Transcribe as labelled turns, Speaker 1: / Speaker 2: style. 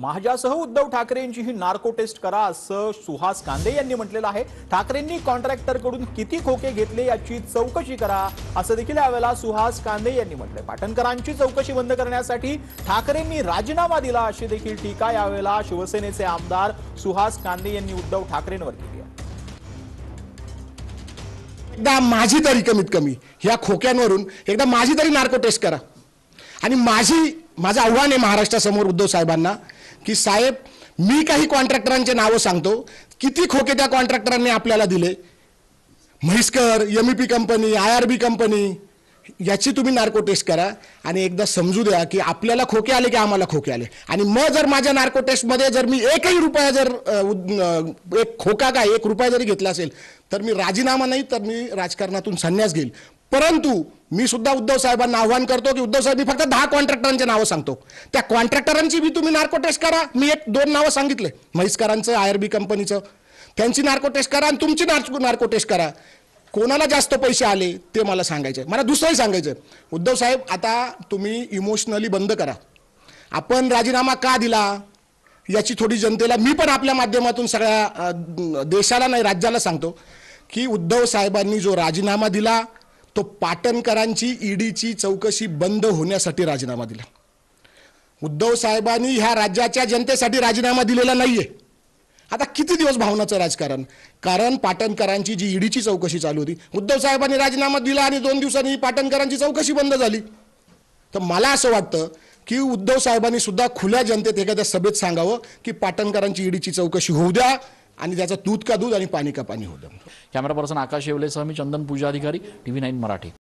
Speaker 1: माझ्यासह उद्धव ठाकरेंची ही narco taste करा असं सुहास कांदे यांनी म्हटलेलं आहे ठाकरेंनी कॉन्ट्रॅक्टरकडून किती खोके घेतले याची चौकशी करा असं देखील यावेळेला सुहास कांदे यांनी म्हटलंय पाटणकरांची चौकशी बंद करण्यासाठी ठाकरेंनी राजीनामा दिला अशी देखील टीका यावेळेला शिवसेनेचे आमदार सुहास कांदे यांनी उद्धव ठाकरेंवर केली
Speaker 2: एकदा माझी तरी कमीत कमी या खोक्यांवरून एकदा माझी तरी नार्को टेस्ट करा आणि माझी माझं आव्हान आहे महाराष्ट्रासमोर उद्धव साहेबांना की साहेब मी काही कॉन्ट्रॅक्टरांचे नावं सांगतो किती खोके त्या कॉन्ट्रॅक्टरांनी आपल्याला दिले Mhaiskar M E P company I R B company याची तुम्ही नार्को टेस्ट करा आणि एकदा समजू द्या की आपल्याला खोके आले की आम्हाला खोके आले आणि मग जर माझ्या नार्को टेस्टमध्ये जर मी एकही रुपया जर एक खोका काय एक रुपया जरी घेतला असेल तर मी राजीनामा नाही तर मी राजकारणातून संन्यास घेईल परंतु मी सुद्धा उद्धव साहेबांना आव्हान करतो की उद्धव साहेब मी फक्त दहा कॉन्ट्रॅक्टरांचे नावं सांगतो त्या कॉन्ट्रॅक्टरांची बी तुम्ही नार्को टेस्ट करा मी एक दोन नावं सांगितले म्हैसकरांचं आय आर बी कंपनीचं त्यांची नार्को टेस्ट करा आणि तुमची नार्को नार्को टेस्ट करा कोणाला जास्त पैसे आले ते मला सांगायचे मला दुसरंही सांगायचं उद्धव साहेब आता तुम्ही इमोशनली बंद करा आपण राजीनामा का दिला याची थोडी जनतेला मी पण आपल्या माध्यमातून सगळ्या देशाला नाही राज्याला सांगतो की उद्धव साहेबांनी जो राजीनामा दिला तो पाटणकरांची ईडीची चौकशी बंद होण्यासाठी राजीनामा दिला उद्धव साहेबांनी ह्या राज्याच्या जनतेसाठी राजीनामा दिलेला नाहीये आता किती दिवस भावनाचं राजकारण कारण पाटणकरांची जी ईडीची चौकशी चालू होती उद्धव साहेबांनी राजीनामा दिला आणि दोन दिवसांनी पाटणकरांची चौकशी बंद झाली तर मला असं वाटतं की उद्धव साहेबांनी सुद्धा खुल्या जनतेत एखाद्या सभेत सांगावं की पाटणकरांची ईडीची चौकशी होऊ द्या आणि त्याचं दूध का दूध आणि पाणी का पाणी होतं कॅमेरा पर्सन आकाश येवलेसह मी चंदन पूजा अधिकारी टी व्ही नाईन मराठी